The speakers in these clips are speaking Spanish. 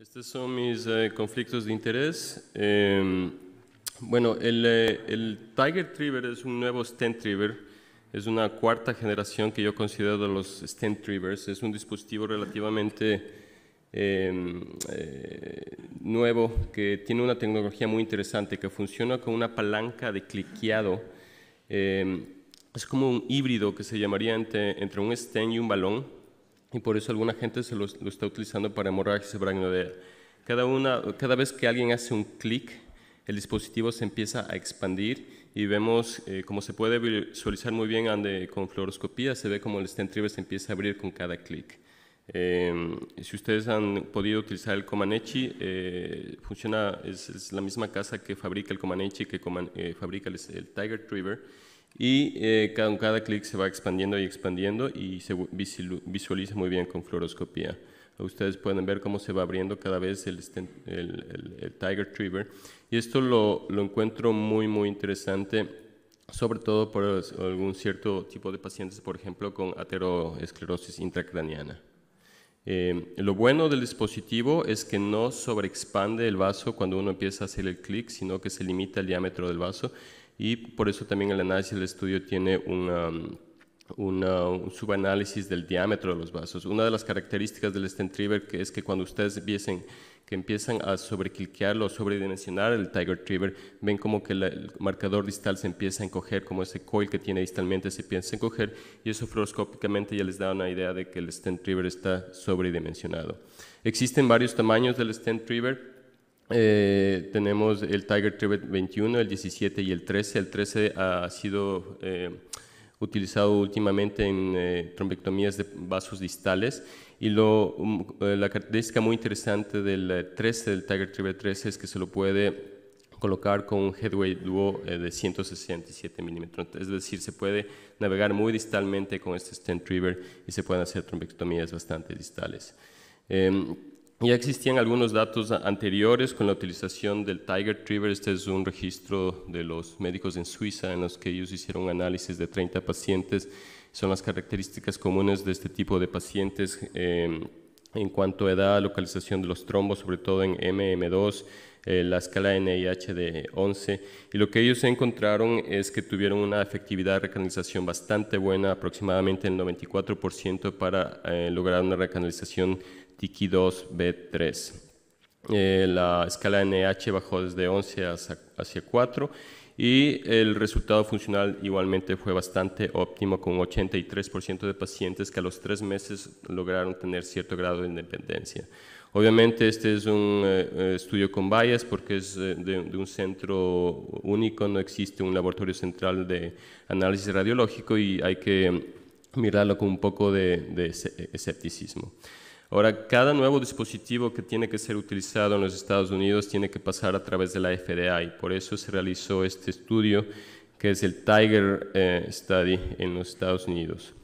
Estos son mis eh, conflictos de interés. Em, bueno, el, eh, Tiger Triver es un nuevo stent Triver. Es una cuarta generación que yo considero de los stent Trivers. Es un dispositivo relativamente em, eh, nuevo que tiene una tecnología muy interesante que funciona con una palanca de cliqueado. Em, es como un híbrido que se llamaría entre, entre un stent y un balón y por eso alguna gente se lo, está utilizando para hemorragia y Cada, una, cada vez que alguien hace un clic, el dispositivo se empieza a expandir y vemos, eh, como se puede visualizar muy bien con fluoroscopía, se ve como el Stentriver se empieza a abrir con cada clic. Em, si ustedes han podido utilizar el Comaneci, eh, funciona, es, la misma casa que fabrica el Comaneci, que eh, fabrica el, Tiger Triver, y eh, con cada clic se va expandiendo y expandiendo y se visualiza muy bien con fluoroscopía. Ustedes pueden ver cómo se va abriendo cada vez el, Tiger Triver. y esto lo, encuentro muy muy interesante sobre todo por algún cierto tipo de pacientes, por ejemplo, con ateroesclerosis intracraniana. Eh, lo bueno del dispositivo es que no sobreexpande el vaso cuando uno empieza a hacer el clic, sino que se limita el diámetro del vaso y por eso también el análisis del estudio tiene um, un subanálisis del diámetro de los vasos. Una de las características del Stent que es que cuando ustedes viesen que empiezan a sobrecliquearlo o sobredimensionar el Tiger Triver, ven como que el marcador distal se empieza a encoger, como ese coil que tiene distalmente se empieza a encoger, y eso fluoroscópicamente ya les da una idea de que el stent Triver está sobredimensionado. Existen varios tamaños del stent Triver, eh, tenemos el Tiger Trivet 21, el 17 y el 13. El 13 ha sido eh, utilizado últimamente en eh, trombectomías de vasos distales. Y mm, la característica muy interesante del 13, del Tiger Trivet 13, es que se lo puede colocar con un headway duo de 167 milímetros. Es decir, se puede navegar muy distalmente con este stent river y se pueden hacer trombectomías bastante distales. Em, ya existían algunos datos anteriores con la utilización del Tiger Triver. Este es un registro de los médicos en Suiza en los que ellos hicieron análisis de 30 pacientes. Son las características comunes de este tipo de pacientes em, en cuanto a edad, localización de los trombos, sobre todo en MM2, eh, la escala NIH de 11. Y lo que ellos encontraron es que tuvieron una efectividad de recanalización bastante buena, aproximadamente el 94% para eh, lograr una recanalización Tiki 2 B3. Eh, la escala NH bajó desde 11 hacia, 4 y el resultado funcional igualmente fue bastante óptimo con 83% de pacientes que a los tres meses lograron tener cierto grado de independencia. Obviamente este es un eh, estudio con bias porque es eh, de, un centro único, no existe un laboratorio central de análisis radiológico y hay que mirarlo con un poco de escepticismo. Ahora, cada nuevo dispositivo que tiene que ser utilizado en los Estados Unidos tiene que pasar a través de la FDA y por eso se realizó este estudio que es el Tiger eh, Study en los Estados Unidos.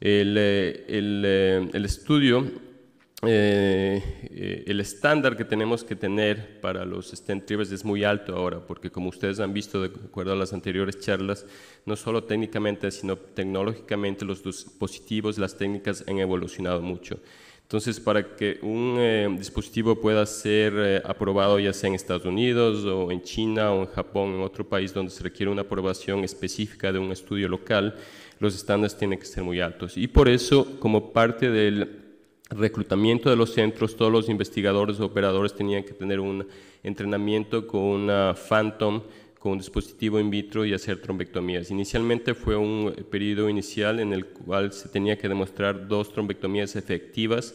El, eh, eh, estudio, el estándar que tenemos que tener para los stent es muy alto ahora, porque como ustedes han visto de acuerdo a las anteriores charlas, no solo técnicamente, sino tecnológicamente los dispositivos, las técnicas han evolucionado mucho. Entonces, para que un eh, dispositivo pueda ser eh, aprobado ya sea en Estados Unidos o en China o en Japón, en otro país donde se requiere una aprobación específica de un estudio local, los estándares tienen que ser muy altos. Y por eso, como parte del reclutamiento de los centros, todos los investigadores, o operadores tenían que tener un entrenamiento con una Phantom con un dispositivo in vitro y hacer trombectomías. Inicialmente fue un eh, periodo inicial en el cual se tenía que demostrar dos trombectomías efectivas,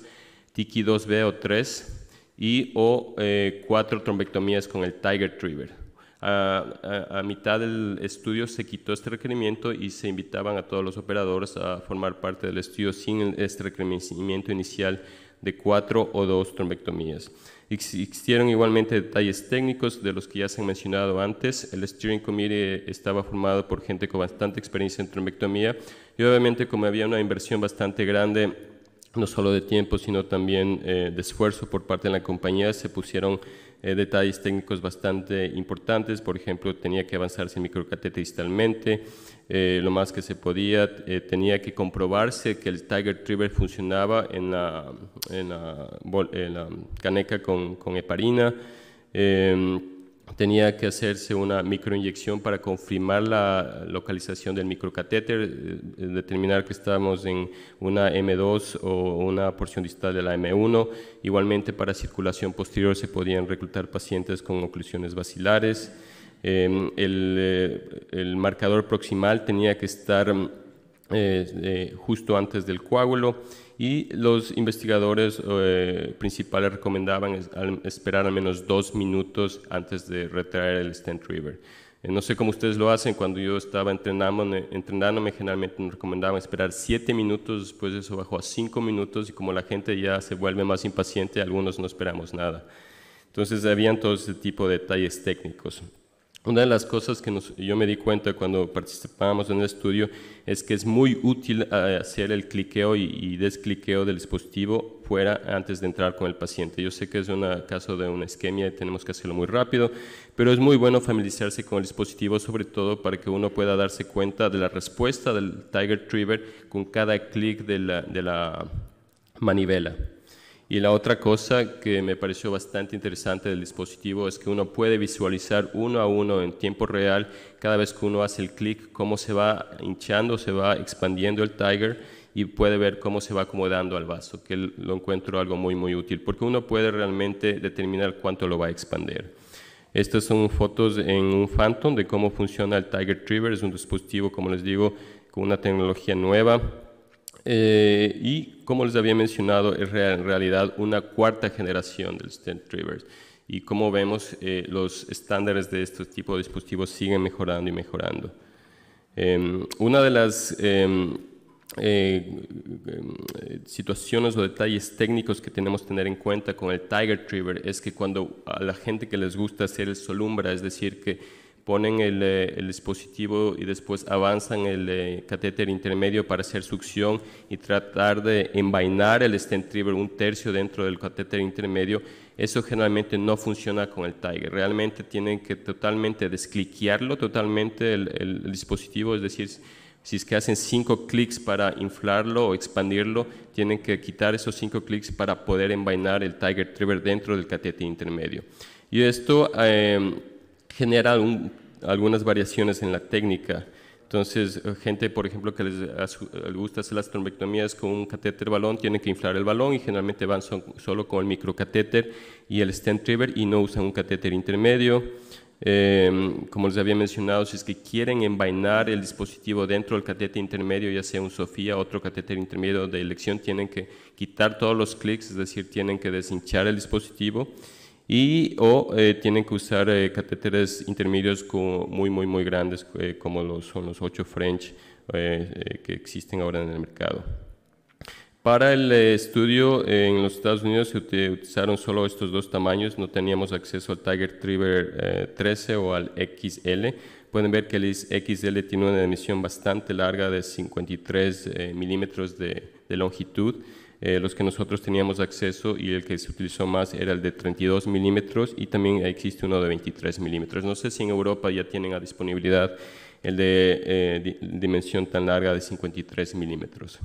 Tiki 2B o 3, y o eh, cuatro trombectomías con el Tiger Triver. A, a, mitad del estudio se quitó este requerimiento y se invitaban a todos los operadores a formar parte del estudio sin este requerimiento inicial de cuatro o dos trombectomías. Existieron igualmente detalles técnicos de los que ya se han mencionado antes. El steering committee estaba formado por gente con bastante experiencia en trombectomía y obviamente como había una inversión bastante grande, no solo de tiempo, sino también eh, de esfuerzo por parte de la compañía, se pusieron eh, detalles técnicos bastante importantes, por ejemplo, tenía que avanzarse microcatetistalmente eh, lo más que se podía, eh, tenía que comprobarse que el Tiger Triver funcionaba en la, en la, caneca con, con heparina, em, tenía que hacerse una microinyección para confirmar la localización del microcatéter, eh, eh, determinar que estábamos en una M2 o una porción distal de la M1. Igualmente para circulación posterior se podían reclutar pacientes con oclusiones vacilares. Em, eh, el, marcador proximal tenía que estar mm, justo antes del coágulo y los investigadores eh, principales recomendaban esperar al menos dos minutos antes de retraer el stent river. Eh, no sé cómo ustedes lo hacen, cuando yo estaba entrenándome, entrenándome generalmente nos recomendaban esperar siete minutos, después de eso bajó a cinco minutos y como la gente ya se vuelve más impaciente, algunos no esperamos nada. Entonces habían todo ese tipo de detalles técnicos. Una de las cosas que yo me di cuenta cuando participábamos en el estudio es que es muy útil eh, hacer el cliqueo y, y, descliqueo del dispositivo fuera antes de entrar con el paciente. Yo sé que es un caso de una isquemia y tenemos que hacerlo muy rápido, pero es muy bueno familiarizarse con el dispositivo, sobre todo para que uno pueda darse cuenta de la respuesta del Tiger Triver con cada clic de la manivela. Y la otra cosa que me pareció bastante interesante del dispositivo es que uno puede visualizar uno a uno en tiempo real, cada vez que uno hace el clic, cómo se va hinchando, se va expandiendo el Tiger y puede ver cómo se va acomodando al vaso, que lo encuentro algo muy, muy útil, porque uno puede realmente determinar cuánto lo va a expandir. Estas son fotos en un Phantom de cómo funciona el Tiger Trigger. Es un dispositivo, como les digo, con una tecnología nueva eh, y como les había mencionado, es en realidad una cuarta generación del stent reverse. Y como vemos, eh, los estándares de este tipo de dispositivos siguen mejorando y mejorando. Em, una de las em, eh, em, situaciones o detalles técnicos que tenemos que tener en cuenta con el Tiger Triver es que cuando a la gente que les gusta hacer el solumbra, es decir, que ponen eh, el, dispositivo y después avanzan el eh, catéter intermedio para hacer succión y tratar de envainar el stent River un tercio dentro del catéter intermedio, eso generalmente no funciona con el Tiger. Realmente tienen que totalmente descliquearlo totalmente el, dispositivo, es decir, si es que hacen cinco clics para inflarlo o expandirlo, tienen que quitar esos cinco clics para poder envainar el Tiger Triver dentro del catéter intermedio. Y esto em, genera algunas variaciones en la técnica. Entonces, eh, gente, por ejemplo, que eh, les gusta hacer las trombectomías con un catéter balón, tienen que inflar el balón y generalmente van solo con el microcatéter y el stent river y no usan un catéter intermedio. Em, como les había mencionado, si es que quieren envainar el dispositivo dentro del catéter intermedio, ya sea un Sofía, otro catéter intermedio de elección, tienen que quitar todos los clics, es decir, tienen que deshinchar el dispositivo y o eh, tienen que usar eh, catéteres intermedios muy, muy, muy grandes eh, como los, son los 8 French que existen ahora en el mercado. Para el estudio en los Estados Unidos se utilizaron solo estos dos tamaños, no teníamos acceso al Tiger Triver 13 o al XL. Pueden ver que el XL tiene una emisión bastante larga de 53 milímetros de, de longitud eh, los que nosotros teníamos acceso y el que se utilizó más era el de 32 milímetros y también existe uno de 23 milímetros. No sé si en Europa ya tienen a disponibilidad el de eh, dimensión tan larga de 53 milímetros.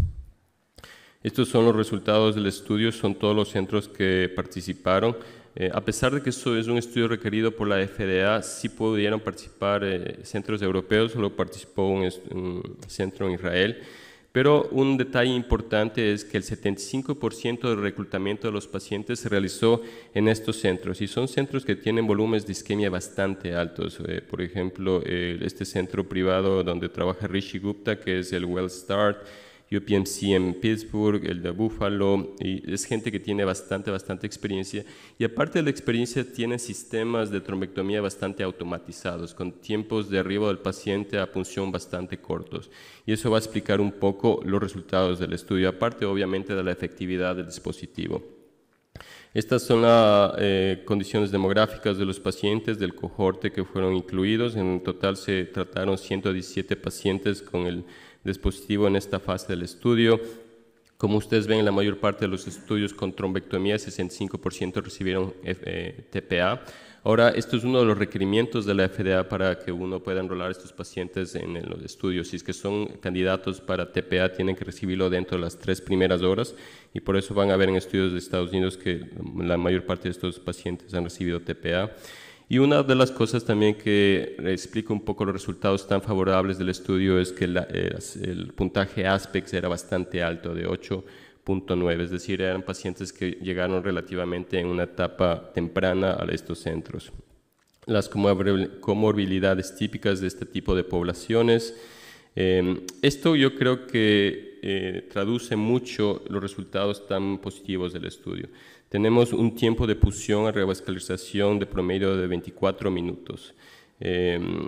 Estos son los resultados del estudio, son todos los centros que participaron. Eh, a pesar de que esto es un estudio requerido por la FDA, sí pudieron participar centros europeos, solo participó un centro en Israel. Pero un detalle importante es que el 75% del reclutamiento de los pacientes se realizó en estos centros y son centros que tienen volúmenes de isquemia bastante altos. Eh, por ejemplo, este centro privado donde trabaja Rishi Gupta, que es el Well UPMC en Pittsburgh, el de Buffalo, y es gente que tiene bastante, bastante experiencia. Y aparte de la experiencia, tiene sistemas de trombectomía bastante automatizados, con tiempos de arribo del paciente a punción bastante cortos. Y eso va a explicar un poco los resultados del estudio, aparte obviamente de la efectividad del dispositivo. Estas son las eh, condiciones demográficas de los pacientes del cohorte que fueron incluidos. En total se trataron 117 pacientes con el dispositivo en esta fase del estudio. Como ustedes ven, la mayor parte de los estudios con trombectomía, 65% recibieron eh, TPA. Ahora, esto es uno de los requerimientos de la FDA para que uno pueda enrolar a estos pacientes en los estudios. Si es que son candidatos para TPA, tienen que recibirlo dentro de las tres primeras horas y por eso van a ver en estudios de Estados Unidos que la mayor parte de estos pacientes han recibido TPA. Y una de las cosas también que explica un poco los resultados tan favorables del estudio es que eh, el puntaje ASPEX era bastante alto, de 8.9, es decir, eran pacientes que llegaron relativamente en una etapa temprana a estos centros. Las comorbilidades típicas de este tipo de poblaciones. Em, esto yo creo que eh, traduce mucho los resultados tan positivos del estudio. Tenemos un tiempo de pusión a revascularización de promedio de 24 minutos, 25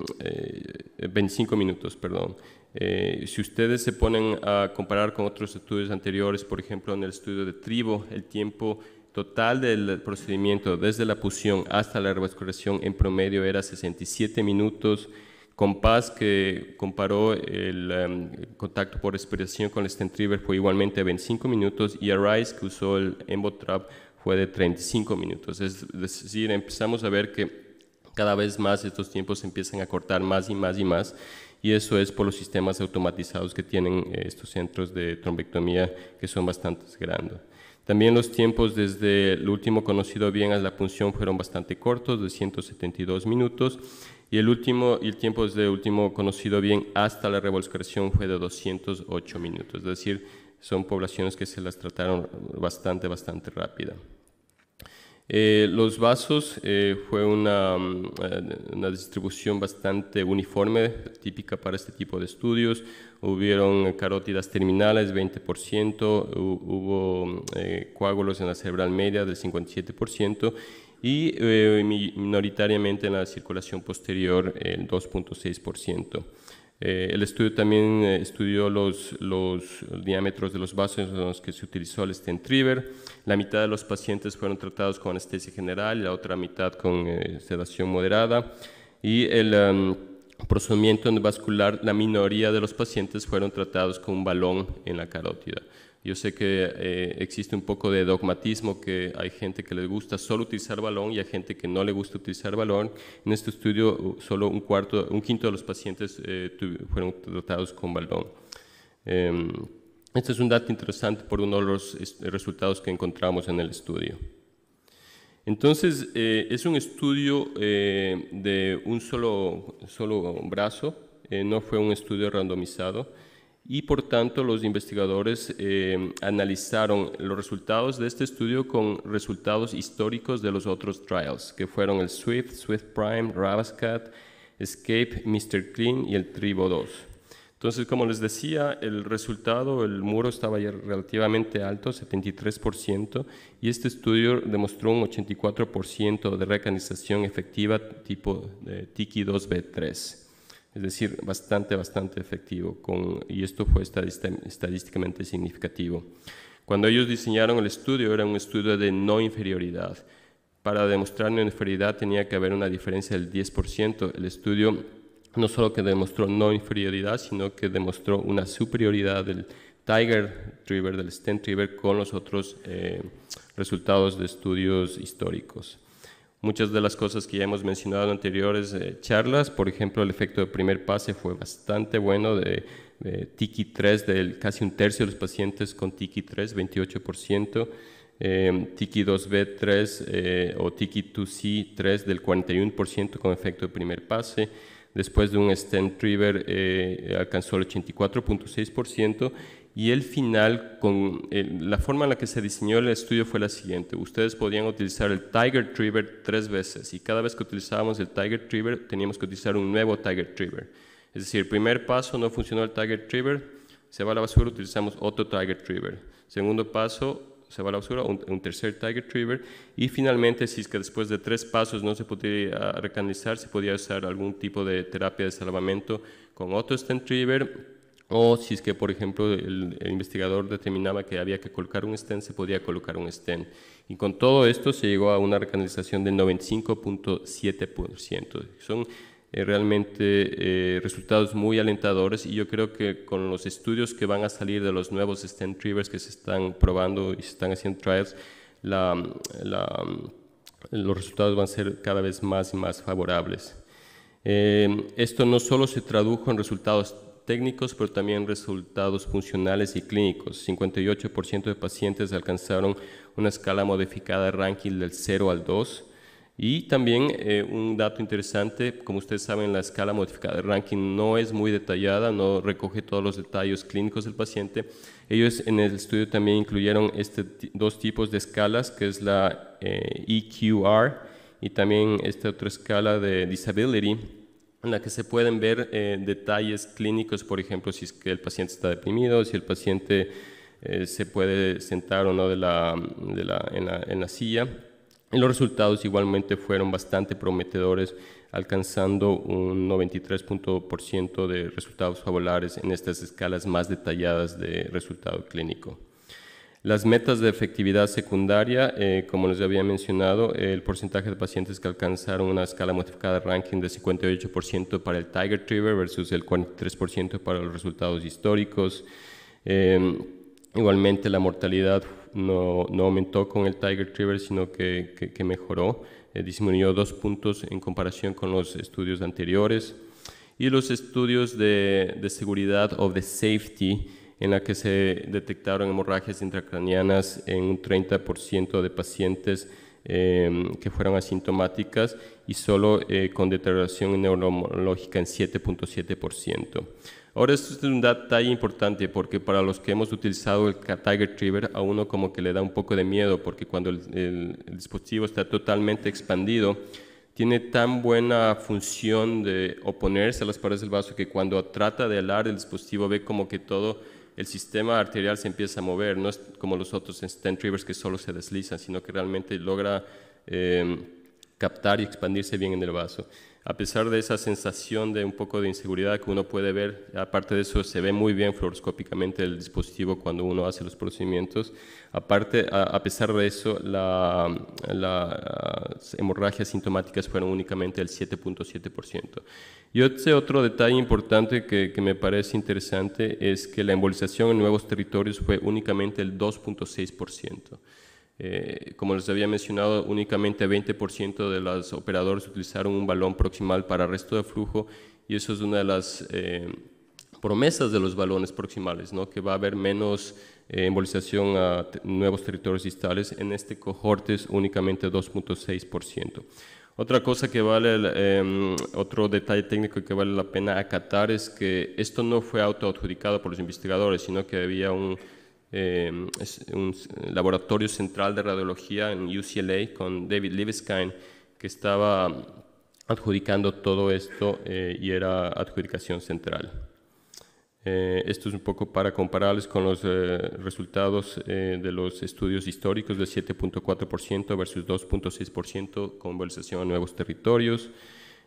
em, eh, minutos, perdón. Eh, si ustedes se ponen a comparar con otros estudios anteriores, por ejemplo, en el estudio de Tribo, el tiempo total del procedimiento desde la pusión hasta la revascularización en promedio era 67 minutos. Compás, que comparó el em, contacto por respiración con el Stentriver, fue igualmente 25 minutos y Arise, que usó el Embotrap, fue de 35 minutos. Es decir, empezamos a ver que cada vez más estos tiempos se empiezan a cortar más y más y más y eso es por los sistemas automatizados que tienen eh, estos centros de trombectomía que son bastante grandes. También los tiempos desde el último conocido bien a la punción fueron bastante cortos, de 172 minutos, y el, último, el tiempo desde el último conocido bien hasta la revolucración fue de 208 minutos, es decir, son poblaciones que se las trataron bastante, bastante rápida. Eh, los vasos eh, fue mm, eh, una, distribución bastante uniforme, típica para este tipo de estudios. Hubieron carótidas terminales, 20%, hubo mm, coágulos en la cerebral media del 57% y minoritariamente en la circulación posterior el 2.6%. Eh, el estudio también eh, estudió los, diámetros de los vasos en los que se utilizó el stent La mitad de los pacientes fueron tratados con anestesia general y la otra mitad con eh, sedación moderada. Y el em, procedimiento vascular, la minoría de los pacientes fueron tratados con un balón en la carótida. Yo sé que eh, existe un poco de dogmatismo, que hay gente que le gusta solo utilizar balón y hay gente que no le gusta utilizar balón. En este estudio, solo un, cuarto, un quinto de los pacientes eh, fueron tratados con balón. Em, este es un dato interesante por uno de los resultados que encontramos en el estudio. Entonces, eh, es un estudio de un solo, solo brazo, no fue un estudio randomizado y por tanto los investigadores eh, analizaron los resultados de este estudio con resultados históricos de los otros trials, que fueron el Swift, Swift Prime, Ravascat, Escape, Mr. Clean y el Tribo 2. Entonces, como les decía, el resultado, el muro estaba ya relativamente alto, 73%, y este estudio demostró un 84% de recanización efectiva tipo eh, tiki Tiki 2B3. Es decir, bastante, bastante efectivo, y esto fue estadísticamente significativo. Cuando ellos diseñaron el estudio, era un estudio de no inferioridad. Para demostrar no inferioridad tenía que haber una diferencia del 10%. El estudio no solo que demostró no inferioridad, sino que demostró una superioridad del Tiger River, del Stent River, con los otros eh, resultados de estudios históricos. Muchas de las cosas que ya hemos mencionado en anteriores eh, charlas, por ejemplo, el efecto de primer pase fue bastante bueno de, Tiki 3, de casi un tercio de los pacientes con Tiki 3, 28%. Em, Tiki 2B3 eh, o Tiki 2C3 del 41% con efecto de primer pase. Después de un stent river eh, alcanzó el 84.6% y el final, con eh, la forma en la que se diseñó el estudio fue la siguiente. Ustedes podían utilizar el Tiger Triver tres veces y cada vez que utilizábamos el Tiger Triver, teníamos que utilizar un nuevo Tiger Triver. Es decir, primer paso no funcionó el Tiger Triver, se va a la basura, utilizamos otro Tiger Triver. Segundo paso, se va a la basura, un, tercer Tiger Triver. y finalmente si es que después de tres pasos no se podía recanalizar, se podía usar algún tipo de terapia de salvamento con otro Stent Triver. O si es que, por ejemplo, el, investigador determinaba que había que colocar un stent, se podía colocar un stent. Y con todo esto se llegó a una recanalización del 95.7%. Son eh, realmente eh, resultados muy alentadores y yo creo que con los estudios que van a salir de los nuevos stent trivers que se están probando y se están haciendo trials, la, los resultados van a ser cada vez más y más favorables. Eh, esto no solo se tradujo en resultados técnicos, pero también resultados funcionales y clínicos. 58% de pacientes alcanzaron una escala modificada de ranking del 0 al 2. Y también eh, un dato interesante, como ustedes saben, la escala modificada de ranking no es muy detallada, no recoge todos los detalles clínicos del paciente. Ellos en el estudio también incluyeron este, dos tipos de escalas, que es la EQR eh, e y también esta otra escala de disability, en la que se pueden ver eh, detalles clínicos, por ejemplo, si es que el paciente está deprimido, si el paciente eh, se puede sentar o no de la, en, la, silla. los resultados igualmente fueron bastante prometedores, alcanzando un 93% de resultados favorables en estas escalas más detalladas de resultado clínico. Las metas de efectividad secundaria, eh, como les había mencionado, el porcentaje de pacientes que alcanzaron una escala modificada de ranking de 58% para el Tiger Triver versus el 43% para los resultados históricos. Em, igualmente la mortalidad no, aumentó con el Tiger Triver, sino que, mejoró, eh, disminuyó dos puntos en comparación con los estudios anteriores. Y los estudios de, de seguridad o de safety, en la que se detectaron hemorragias intracranianas en un 30% de pacientes em, que fueron asintomáticas y solo eh, con deterioración neurológica en 7.7%. Ahora, esto es un detalle importante porque para los que hemos utilizado el Tiger Triver, a uno como que le da un poco de miedo porque cuando el, el dispositivo está totalmente expandido, tiene tan buena función de oponerse a las paredes del vaso que cuando trata de alar el dispositivo ve como que todo el sistema arterial se empieza a mover, no es como los otros stent rivers que solo se deslizan, sino que realmente logra eh, captar y expandirse bien en el vaso a pesar de esa sensación de un poco de inseguridad que uno puede ver, aparte de eso se ve muy bien fluoroscópicamente el dispositivo cuando uno hace los procedimientos, aparte, a, pesar de eso, las hemorragias sintomáticas fueron únicamente el 7.7%. Y otro detalle importante que, que, me parece interesante es que la embolización en nuevos territorios fue únicamente el 2.6%. Eh, como les había mencionado, únicamente 20% de los operadores utilizaron un balón proximal para resto de flujo y eso es una de las eh, promesas de los balones proximales, ¿no? que va a haber menos eh, embolización a nuevos territorios distales. En este cohorte es únicamente 2.6%. Otra cosa que vale, em, otro detalle técnico que vale la pena acatar es que esto no fue autoadjudicado por los investigadores, sino que había un Em, es un laboratorio central de radiología en UCLA con David Libeskind, que estaba adjudicando todo esto eh, y era adjudicación central. Eh, esto es un poco para compararles con los eh, resultados de los estudios históricos de 7.4% versus 2.6% con conversación a nuevos territorios.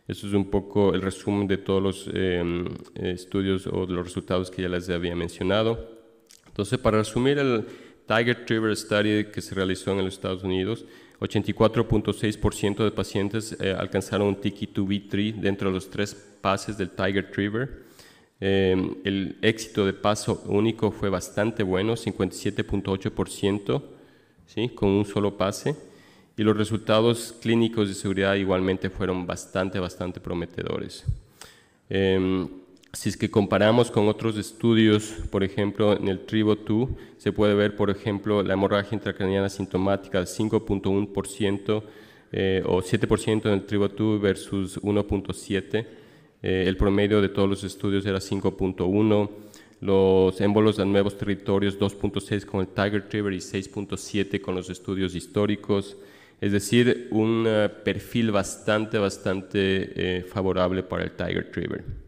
Esto es un poco el resumen de todos los em, estudios o de los resultados que ya les había mencionado. Entonces, para resumir el Tiger Triver Study que se realizó en los Estados Unidos, 84.6% de pacientes eh, alcanzaron un Tiki 2 b 3 dentro de los tres pases del Tiger Triver. Eh, el éxito de paso único fue bastante bueno, 57.8%, ¿sí? con un solo pase. Y los resultados clínicos de seguridad igualmente fueron bastante, bastante prometedores. Eh, si es que comparamos con otros estudios, por ejemplo, en el TRIBO2, se puede ver, por ejemplo, la hemorragia intracraniana sintomática 5.1% eh, o 7% en el TRIBO2 versus 1.7%. Eh, el promedio de todos los estudios era 5.1%. Los émbolos a nuevos territorios 2.6 con el Tiger Trigger y 6.7 con los estudios históricos. Es decir, un eh, perfil bastante, bastante favorable para el Tiger Trigger.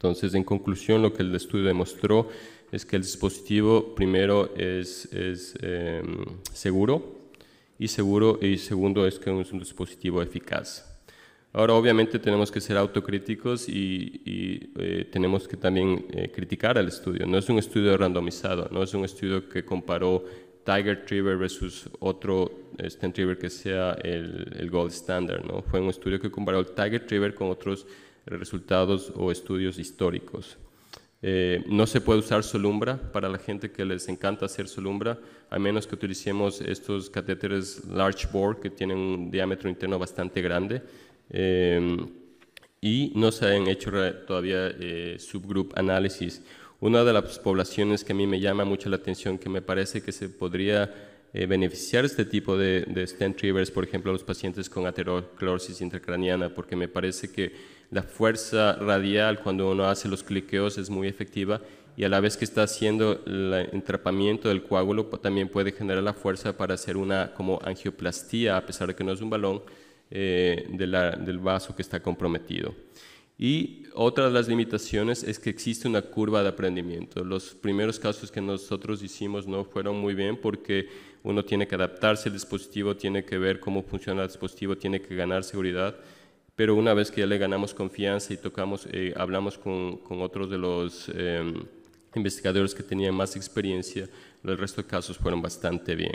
Entonces, en conclusión, lo que el estudio demostró es que el dispositivo primero es, em, seguro y seguro y segundo es que es un dispositivo eficaz. Ahora, obviamente, tenemos que ser autocríticos y, eh, tenemos que también eh, criticar al estudio. No es un estudio randomizado, no es un estudio que comparó Tiger Triver versus otro Stent Triver que sea el, gold standard. ¿no? Fue un estudio que comparó el Tiger Triver con otros resultados o estudios históricos. Eh, no se puede usar solumbra para la gente que les encanta hacer solumbra, a menos que utilicemos estos catéteres large bore que tienen un diámetro interno bastante grande. Eh, y no se han hecho todavía eh, subgroup análisis. Una de las poblaciones que a mí me llama mucho la atención, que me parece que se podría beneficiar este tipo de, de stent rivers, por ejemplo, a los pacientes con aterosclerosis intracraniana, porque me parece que la fuerza radial cuando uno hace los cliqueos es muy efectiva y a la vez que está haciendo el entrapamiento del coágulo también puede generar la fuerza para hacer una como angioplastía, a pesar de que no es un balón, eh, del vaso que está comprometido. Y otra de las limitaciones es que existe una curva de aprendimiento. Los primeros casos que nosotros hicimos no fueron muy bien porque uno tiene que adaptarse al dispositivo, tiene que ver cómo funciona el dispositivo, tiene que ganar seguridad. Pero una vez que ya le ganamos confianza y tocamos, eh, hablamos con, otros de los em, investigadores que tenían más experiencia, el resto de casos fueron bastante bien.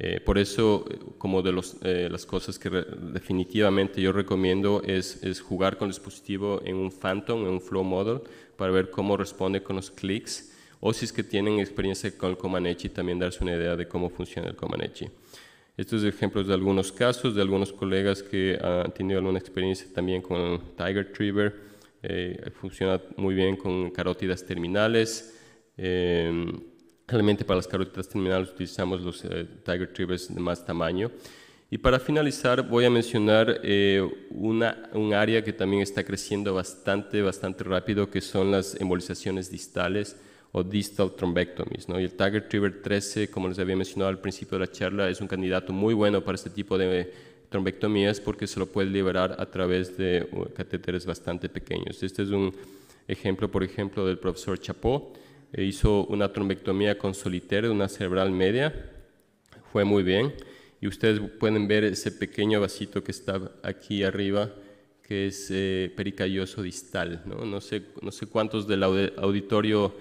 Eh, por eso, como de eh, las cosas que definitivamente yo recomiendo es, jugar con el dispositivo en un Phantom, en un Flow Model, para ver cómo responde con los clics, o si es que tienen experiencia con el Comaneci, también darse una idea de cómo funciona el Comaneci. Estos ejemplos de algunos casos, de algunos colegas que han tenido alguna experiencia también con Tiger Triver. Eh, funciona muy bien con carótidas terminales. Eh, realmente para las carótidas terminales utilizamos los eh, Tiger Trivers de más tamaño. Y para finalizar voy a mencionar un área que también está creciendo bastante, bastante rápido, que son las embolizaciones distales o distal trombectomies. ¿no? Y el Tiger Retriever 13, como les había mencionado al principio de la charla, es un candidato muy bueno para este tipo de trombectomías porque se lo puede liberar a través de uh, catéteres bastante pequeños. Este es un ejemplo, por ejemplo, del profesor Chapó. Eh, hizo una trombectomía con solitario, una cerebral media. Fue muy bien. Y ustedes pueden ver ese pequeño vasito que está aquí arriba, que es eh, distal. ¿no? No, sé, no sé cuántos del auditorio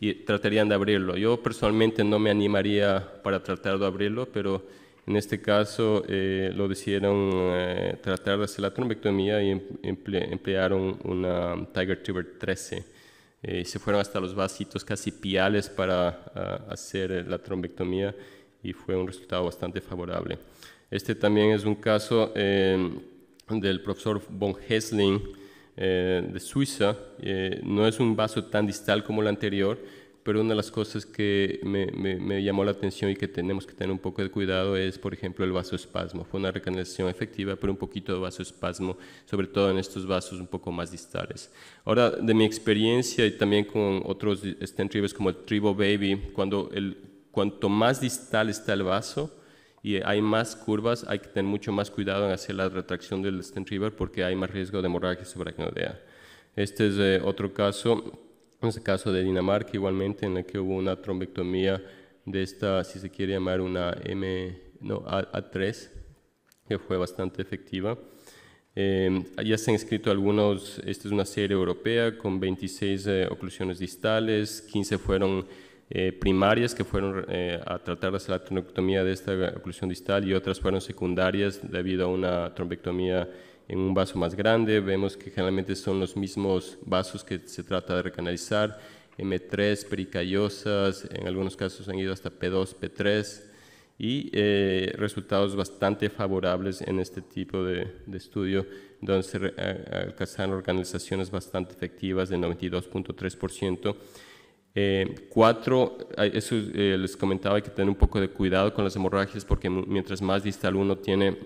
y tratarían de abrirlo. Yo personalmente no me animaría para tratar de abrirlo, pero en este caso eh, lo decidieron eh, tratar de hacer la trombectomía y em-, emplearon una Tiger Tuber 13. Eh, se fueron hasta los vasitos casi piales para ah, hacer la trombectomía y fue un resultado bastante favorable. Este también es un caso del profesor von Hessling, eh, de Suiza. Eh, no es un vaso tan distal como el anterior, pero una de las cosas que me, llamó la atención y que tenemos que tener un poco de cuidado es, por ejemplo, el espasmo. Fue una recanalización efectiva, pero un poquito de espasmo, sobre todo en estos vasos un poco más distales. Ahora, de mi experiencia y también con otros stent como el Tribo Baby, cuando el, cuanto más distal está el vaso, y hay más curvas, hay que tener mucho más cuidado en hacer la retracción del stent river porque hay más riesgo de hemorragia subaracnoidea. Este es eh, otro caso, es el caso de Dinamarca igualmente, en el que hubo una trombectomía de esta, si se quiere llamar una M, no, A, 3 que fue bastante efectiva. Em, ya se han escrito algunos, esta es una serie europea con 26 eh, oclusiones distales, 15 fueron eh, primarias que fueron eh, a tratar la trombectomía de esta oclusión distal y otras fueron secundarias debido a una trombectomía en un vaso más grande. Vemos que generalmente son los mismos vasos que se trata de recanalizar, M3, pericayosas, en algunos casos han ido hasta P2, P3 y eh, resultados bastante favorables en este tipo de, estudio, donde se alcanzaron organizaciones bastante efectivas del 92.3% eh, cuatro, eso eh, les comentaba, hay que tener un poco de cuidado con las hemorragias porque mientras más distal uno tiene...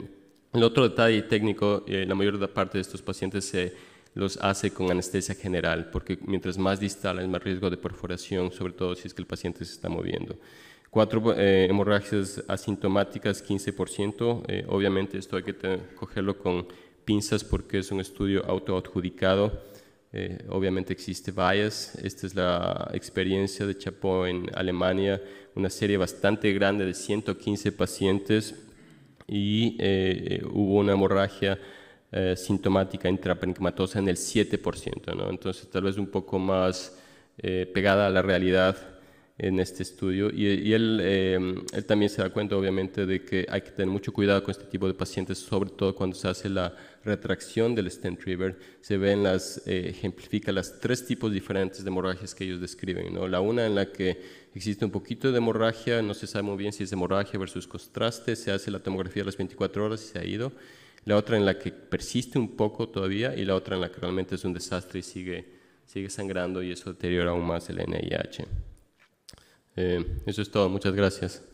El otro detalle técnico, eh, la mayor parte de estos pacientes se los hace con anestesia general porque mientras más distal hay más riesgo de perforación, sobre todo si es que el paciente se está moviendo. Cuatro hemorragias asintomáticas, 15%. obviamente esto hay que cogerlo con pinzas porque es un estudio autoadjudicado eh, obviamente existe bias. Esta es la experiencia de Chapo en Alemania, una serie bastante grande de 115 pacientes y eh, hubo una hemorragia eh, sintomática intraparenquimatosa en el 7%. Entonces, tal vez un poco más pegada a la realidad en este estudio y, em, él, también se da cuenta obviamente de que hay que tener mucho cuidado con este tipo de pacientes, sobre todo cuando se hace la retracción del stent river, se ven las, eh, ejemplifica las tres tipos diferentes de hemorragias que ellos describen, la una en la que existe un poquito de hemorragia, no se sabe muy bien si es hemorragia versus contraste, se hace la tomografía a las 24 horas y se ha ido, la otra en la que persiste un poco todavía y la otra en la que realmente es un desastre y sigue, sigue sangrando y eso deteriora aún más el NIH. Eh, eso es todo, muchas gracias.